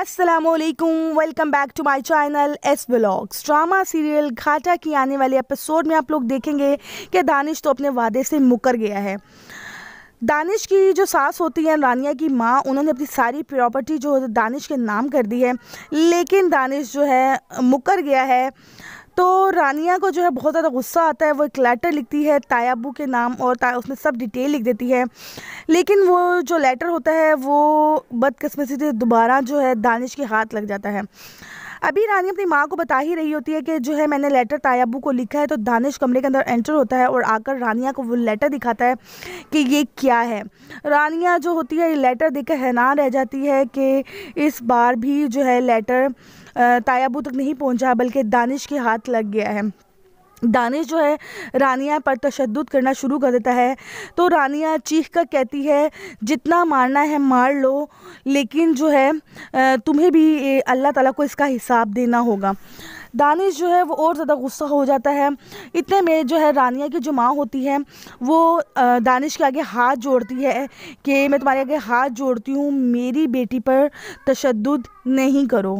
Aslam welcome back to my channel S blogs drama serial घाटा की आने वाले एपिसोड में आप लोग देखेंगे कि दानिश तो अपने वादे से मुकर गया है दानिश की जो सास होती है रानिया की माँ उन्होंने अपनी सारी प्रॉपर्टी जो दानिश के नाम कर दी है लेकिन दानिश जो है मुकर गया है तो रानिया को जो है बहुत ज़्यादा गुस्सा आता है वो एक लेटर लिखती है तायाबू के नाम और उसमें सब डिटेल लिख देती है लेकिन वो जो लेटर होता है वो बदकस्मती से दोबारा जो है दानिश के हाथ लग जाता है अभी रानी अपनी माँ को बता ही रही होती है कि जो है मैंने लेटर तायाबू को लिखा है तो दानिश कमरे के अंदर एंटर होता है और आकर रानिया को वो लेटर दिखाता है कि ये क्या है रानिया जो होती है ये लेटर देख कर हैरान रह जाती है कि इस बार भी जो है लेटर तायाबू तक नहीं पहुँचा बल्कि दानिश के हाथ लग गया है दानिश जो है रानिया पर तशद करना शुरू कर देता है तो रानिया चीख कर कहती है जितना मारना है मार लो लेकिन जो है तुम्हें भी अल्लाह ताला को इसका हिसाब देना होगा दानिश जो है वो और ज़्यादा गुस्सा हो जाता है इतने में जो है रानिया की जो माँ होती है वो दानिश के आगे हाथ जोड़ती है कि मैं तुम्हारे आगे हाथ जोड़ती हूँ मेरी बेटी पर तशद नहीं करो